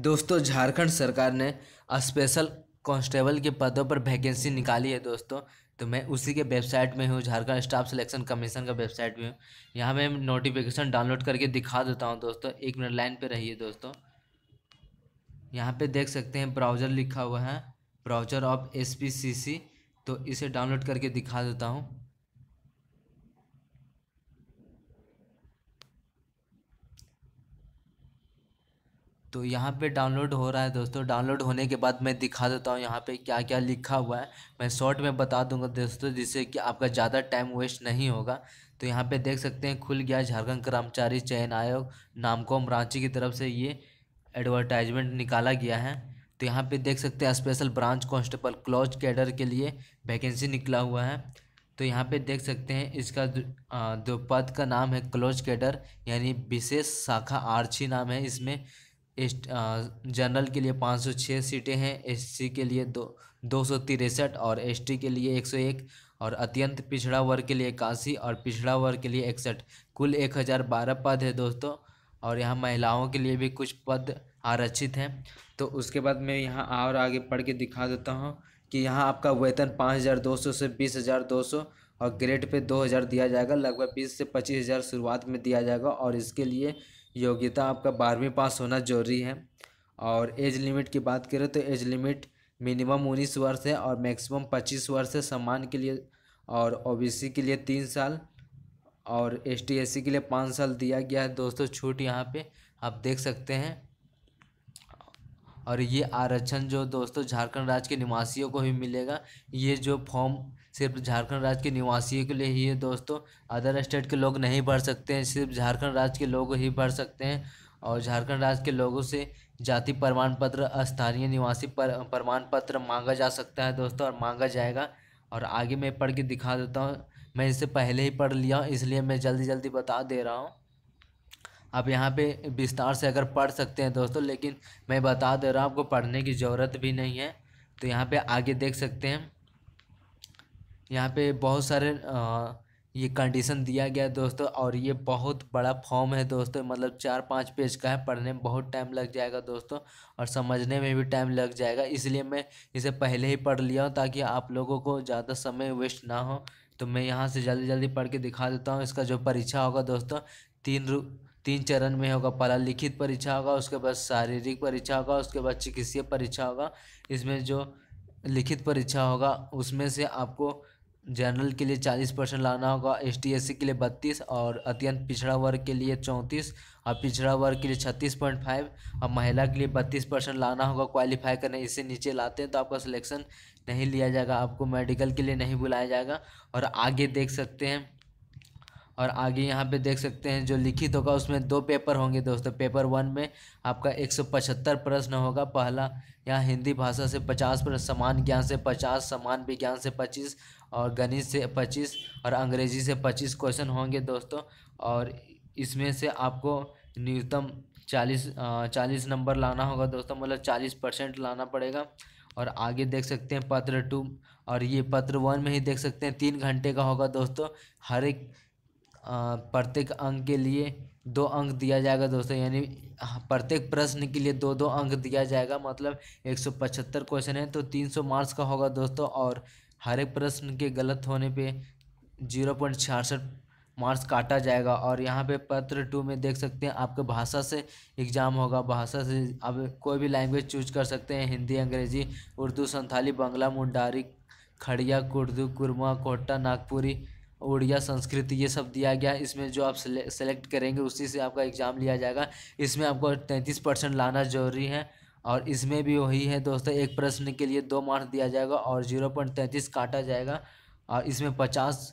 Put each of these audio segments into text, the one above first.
दोस्तों झारखंड सरकार ने स्पेशल कांस्टेबल के पदों पर वैकेंसी निकाली है दोस्तों तो मैं उसी के वेबसाइट में हूँ झारखंड स्टाफ सिलेक्शन कमीशन का वेबसाइट में हूँ यहाँ मैं नोटिफिकेशन डाउनलोड करके दिखा देता हूँ दोस्तों एक मिनट लाइन पे रहिए दोस्तों यहाँ पे देख सकते हैं ब्राउज़र लिखा हुआ है ब्राउज़र ऑफ एस तो इसे डाउनलोड करके दिखा देता हूँ तो यहाँ पे डाउनलोड हो रहा है दोस्तों डाउनलोड होने के बाद मैं दिखा देता हूँ यहाँ पे क्या क्या लिखा हुआ है मैं शॉर्ट में बता दूंगा दोस्तों जिससे कि आपका ज़्यादा टाइम वेस्ट नहीं होगा तो यहाँ पे देख सकते हैं खुल गया झारखंड कर्मचारी चयन आयोग नामकोम रांची की तरफ से ये एडवर्टाइजमेंट निकाला गया है तो यहाँ पर देख सकते हैं special branch constable close cadre के लिए वैकेंसी निकला हुआ है तो यहाँ पे देख सकते हैं इसका जो पद का नाम है क्लोज कैडर यानी विशेष शाखा आर्ची नाम है इसमें जनरल के लिए पाँच सौ छः सीटें हैं एससी के लिए दो दो सौ तिरसठ और एसटी के लिए एक सौ एक और अत्यंत पिछड़ा वर्ग के लिए इक्यासी और पिछड़ा वर्ग के लिए इकसठ कुल एक हज़ार बारह पद है दोस्तों और यहाँ महिलाओं के लिए भी कुछ पद आरक्षित हैं तो उसके बाद मैं यहाँ और आगे पढ़ के दिखा देता हूँ कि यहाँ आपका वेतन पाँच हज़ार दो सौ से बीस हज़ार दो सौ और ग्रेड पे दो हज़ार दिया जाएगा लगभग बीस से पच्चीस हज़ार शुरुआत में दिया जाएगा और इसके लिए योग्यता आपका बारहवीं पास होना जरूरी है और एज लिमिट की बात करें तो एज लिमिट मिनिमम उन्नीस वर्ष है और मैक्सिमम पच्चीस वर्ष है सम्मान के लिए और ओबीसी के लिए तीन साल और एस टी के लिए पाँच साल दिया गया है दोस्तों छूट यहाँ पे आप देख सकते हैं और ये आरक्षण जो दोस्तों झारखंड राज्य के निवासियों को ही मिलेगा ये जो फॉर्म सिर्फ झारखंड राज्य के निवासियों के लिए ही है दोस्तों अदर स्टेट के लोग नहीं भर सकते हैं सिर्फ झारखंड राज्य के लोग ही भर सकते हैं और झारखंड राज्य के लोगों से जाति प्रमाण पत्र स्थानीय निवासी प्रमाण पत्र मांगा जा सकता है दोस्तों और मांगा जाएगा और आगे मैं पढ़ के दिखा देता हूँ मैं इससे पहले ही पढ़ लिया हूँ इसलिए मैं जल्दी जल्दी बता दे रहा हूँ आप यहाँ पे विस्तार से अगर पढ़ सकते हैं दोस्तों लेकिन मैं बता दे रहा हूँ आपको पढ़ने की ज़रूरत भी नहीं है तो यहाँ पे आगे देख सकते हैं यहाँ पे बहुत सारे आ, ये कंडीशन दिया गया है दोस्तों और ये बहुत बड़ा फॉर्म है दोस्तों मतलब चार पाँच पेज का है पढ़ने में बहुत टाइम लग जाएगा दोस्तों और समझने में भी टाइम लग जाएगा इसलिए मैं इसे पहले ही पढ़ लिया हूँ ताकि आप लोगों को ज़्यादा समय वेस्ट ना हो तो मैं यहाँ से जल्दी जल्दी पढ़ के दिखा देता हूँ इसका जो परीक्षा होगा दोस्तों तीन रू तीन चरण में होगा पहला लिखित परीक्षा होगा उसके बाद शारीरिक परीक्षा होगा उसके बाद चिकित्सीय परीक्षा होगा इसमें जो लिखित परीक्षा होगा उसमें से आपको जनरल के लिए चालीस परसेंट लाना होगा एस टी एस सी के लिए बत्तीस और अत्यंत पिछड़ा वर्ग के लिए चौंतीस और पिछड़ा वर्ग के लिए छत्तीस पॉइंट फाइव और महिला के लिए बत्तीस परसेंट लाना होगा क्वालिफाई करने इससे नीचे लाते हैं तो आपका सिलेक्शन नहीं लिया जाएगा आपको मेडिकल के लिए नहीं बुलाया जाएगा और आगे देख सकते हैं और आगे यहाँ पे देख सकते हैं जो लिखित होगा उसमें दो पेपर होंगे दोस्तों पेपर वन में आपका 175 प्रश्न होगा पहला यहाँ हिंदी भाषा से 50 प्रश्न समान ज्ञान से 50 समान विज्ञान से 25 और गणित से 25 और अंग्रेजी से 25 क्वेश्चन होंगे दोस्तों और इसमें से आपको न्यूनतम चालीस चालीस नंबर लाना होगा दोस्तों मतलब चालीस परसेंट लाना पड़ेगा और आगे देख सकते हैं पत्र टू और ये पत्र वन में ही देख सकते हैं तीन घंटे का होगा दोस्तों हर एक प्रत्येक अंक के लिए दो अंक दिया जाएगा दोस्तों यानी प्रत्येक प्रश्न के लिए दो दो अंक दिया जाएगा मतलब एक सौ पचहत्तर क्वेश्चन है तो तीन सौ मार्क्स का होगा दोस्तों और हर एक प्रश्न के गलत होने पे जीरो पॉइंट छियासठ मार्क्स काटा जाएगा और यहाँ पे पत्र टू में देख सकते हैं आपके भाषा से एग्ज़ाम होगा भाषा से आप कोई भी लैंग्वेज चूज कर सकते हैं हिंदी अंग्रेजी उर्दू संथाली बंगला मुंडारी खड़िया कुर्दू कुरमा कोटा नागपुरी उड़िया संस्कृत ये सब दिया गया इसमें जो आप सेलेक्ट करेंगे उसी से आपका एग्ज़ाम लिया जाएगा इसमें आपको तैंतीस परसेंट लाना जरूरी है और इसमें भी वही है दोस्तों एक प्रश्न के लिए दो मार्क्स दिया जाएगा और जीरो पॉइंट तैंतीस काटा जाएगा और इसमें पचास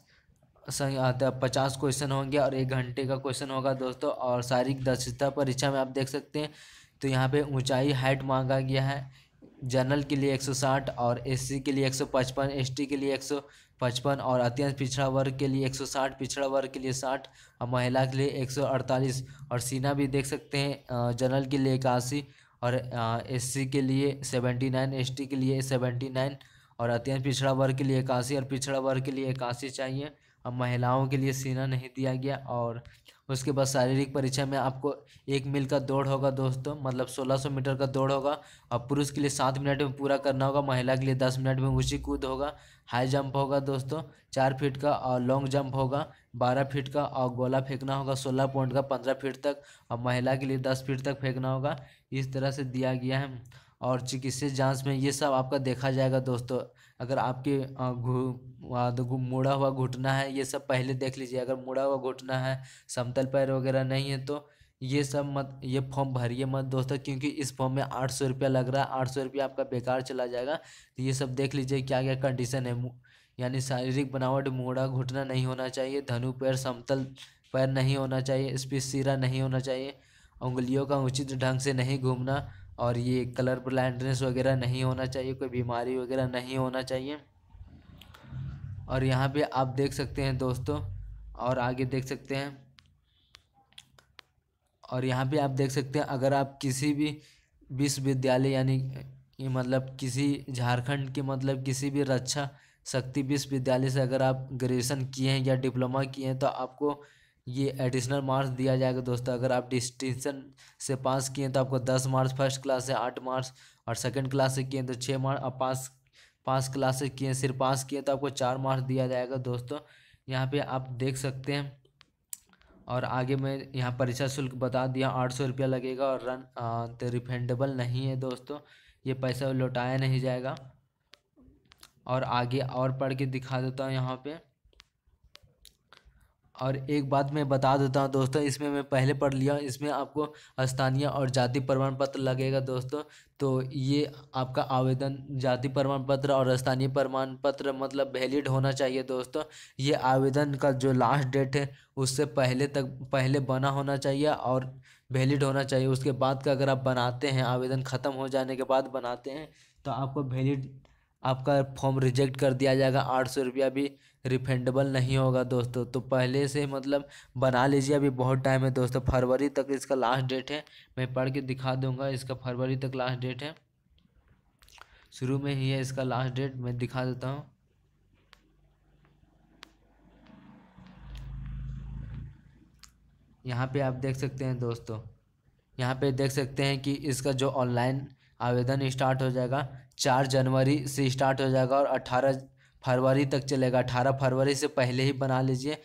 पचास क्वेश्चन होंगे और एक घंटे का क्वेश्चन होगा दोस्तों और शारीरिक दक्षता परीक्षा में आप देख सकते हैं तो यहाँ पर ऊँचाई हाइट मांगा गया है जनरल के लिए साठ और एससी के लिए एक 155 एसटी के लिए सौ पचपन और अत्यंत पिछड़ा वर्ग के लिए एक सौ साठ पिछड़ा वर्ग के लिए साठ और महिला के लिए एक सौ अड़तालीस और सीना भी देख सकते हैं जनरल के लिए इक्यासी और एससी के लिए सेवेंटी नाइन एस के लिए सेवेंटी नाइन और अत्यंत पिछड़ा वर्ग के लिए इक्यासी और पिछड़ा वर्ग के लिए इक्यासी चाहिए अब महिलाओं के लिए सीना नहीं दिया गया और उसके बाद शारीरिक परीक्षा में आपको एक मील का दौड़ होगा दोस्तों मतलब 1600 मीटर का दौड़ होगा और पुरुष के लिए सात मिनट में पूरा करना होगा महिला के लिए दस मिनट में ऊँची कूद होगा हाई जंप होगा दोस्तों चार फीट का और लॉन्ग जंप होगा बारह फीट का और गोला फेंकना होगा सोलह पॉइंट का पंद्रह फीट तक और महिला के लिए दस फीट तक फेंकना होगा इस तरह से दिया गया है और चिकित्सीय जांच में ये सब आपका देखा जाएगा दोस्तों अगर आपके मुड़ा हुआ घुटना है ये सब पहले देख लीजिए अगर मुड़ा हुआ घुटना है समतल पैर वगैरह नहीं है तो ये सब मत ये फॉर्म भरिए मत दोस्तों क्योंकि इस फॉर्म में आठ सौ रुपया लग रहा है आठ सौ रुपया आपका बेकार चला जाएगा तो ये सब देख लीजिए क्या क्या कंडीशन है यानी शारीरिक बनावट मोड़ा घुटना नहीं होना चाहिए धनु पैर समतल पैर नहीं होना चाहिए स्पीड सिरा नहीं होना चाहिए उंगलियों का उचित ढंग से नहीं घूमना और ये कलर ब्लाइंडनेस वगैरह नहीं होना चाहिए कोई बीमारी वगैरह नहीं होना चाहिए और यहाँ पे आप देख सकते हैं दोस्तों और आगे देख सकते हैं और यहाँ पे आप देख सकते हैं अगर आप किसी भी विश्वविद्यालय यानी मतलब किसी झारखंड के मतलब किसी भी रक्षा शक्ति विश्वविद्यालय से अगर आप ग्रेजुएशन किए हैं या डिप्लोमा किए हैं तो आपको ये एडिशनल मार्क्स दिया जाएगा दोस्तों अगर आप डिस्टिंक्शन से पास किए तो आपको दस मार्क्स फर्स्ट क्लास से आठ मार्क्स और सेकंड क्लास से किए तो छः मार्क्स और पास पाँच क्लास से किए सिर्फ पास किए तो आपको चार मार्क्स दिया जाएगा दोस्तों यहाँ पे आप देख सकते हैं और आगे मैं यहाँ परीक्षा शुल्क बता दिया आठ सौ रुपया लगेगा और रन तो रिफंडेबल नहीं है दोस्तों ये पैसा लौटाया नहीं जाएगा और आगे और पढ़ के दिखा देता हूँ यहाँ पर और एक बात मैं बता देता हूँ दोस्तों इसमें मैं पहले पढ़ लिया इसमें आपको स्थानीय और जाति प्रमाण पत्र लगेगा दोस्तों तो ये आपका आवेदन जाति प्रमाण पत्र और स्थानीय प्रमाण पत्र मतलब वैलिड होना चाहिए दोस्तों ये आवेदन का जो लास्ट डेट है उससे पहले तक पहले बना होना चाहिए और वैलिड होना चाहिए उसके बाद का अगर आप बनाते हैं आवेदन ख़त्म हो जाने के बाद बनाते हैं तो आपको वैलिड आपका फॉर्म रिजेक्ट कर दिया जाएगा आठ सौ रुपया भी रिफंडेबल नहीं होगा दोस्तों तो पहले से मतलब बना लीजिए अभी बहुत टाइम है दोस्तों फरवरी तक इसका लास्ट डेट है मैं पढ़ के दिखा दूंगा इसका फरवरी तक लास्ट डेट है शुरू में ही है इसका लास्ट डेट मैं दिखा देता हूँ यहाँ पे आप देख सकते हैं दोस्तों यहाँ पे देख सकते हैं कि इसका जो ऑनलाइन आवेदन स्टार्ट हो जाएगा चार जनवरी से स्टार्ट हो जाएगा और अट्ठारह फरवरी तक चलेगा अठारह फरवरी से पहले ही बना लीजिए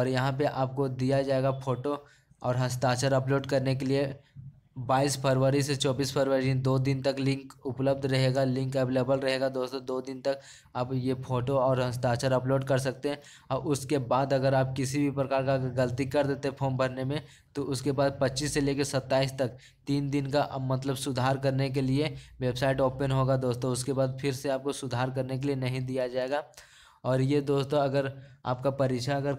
और यहाँ पे आपको दिया जाएगा फ़ोटो और हस्ताक्षर अपलोड करने के लिए बाईस फरवरी से चौबीस फरवरी दो दिन तक लिंक उपलब्ध रहेगा लिंक अवेलेबल रहेगा दोस्तों दो दिन तक आप ये फ़ोटो और हस्ताक्षर अपलोड कर सकते हैं और उसके बाद अगर आप किसी भी प्रकार का गलती कर देते हैं फॉर्म भरने में तो उसके बाद पच्चीस से लेकर सत्ताईस तक तीन दिन का मतलब सुधार करने के लिए वेबसाइट ओपन होगा दोस्तों उसके बाद फिर से आपको सुधार करने के लिए नहीं दिया जाएगा और ये दोस्तों अगर आपका परीक्षा अगर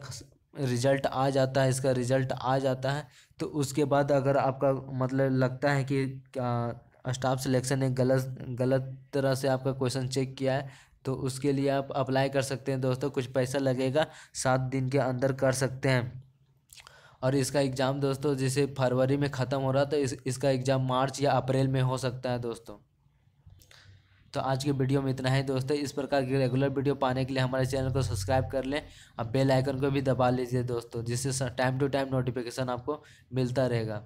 रिजल्ट आ जाता है इसका रिजल्ट आ जाता है तो उसके बाद अगर आपका मतलब लगता है कि स्टाफ सिलेक्शन ने गलत गलत तरह से आपका क्वेश्चन चेक किया है तो उसके लिए आप अप्लाई कर सकते हैं दोस्तों कुछ पैसा लगेगा सात दिन के अंदर कर सकते हैं और इसका एग्ज़ाम दोस्तों जैसे फरवरी में ख़त्म हो रहा तो इस, इसका एग्ज़ाम मार्च या अप्रैल में हो सकता है दोस्तों तो आज के वीडियो में इतना ही दोस्तों इस प्रकार की रेगुलर वीडियो पाने के लिए हमारे चैनल को सब्सक्राइब कर लें और बेल आइकन को भी दबा लीजिए दोस्तों जिससे टाइम टू टाइम नोटिफिकेशन आपको मिलता रहेगा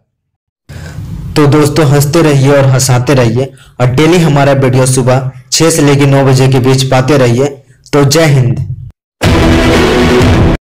तो दोस्तों हंसते रहिए और हंसाते रहिए और डेली हमारा वीडियो सुबह छः से लेकर नौ बजे के बीच पाते रहिए तो जय हिंद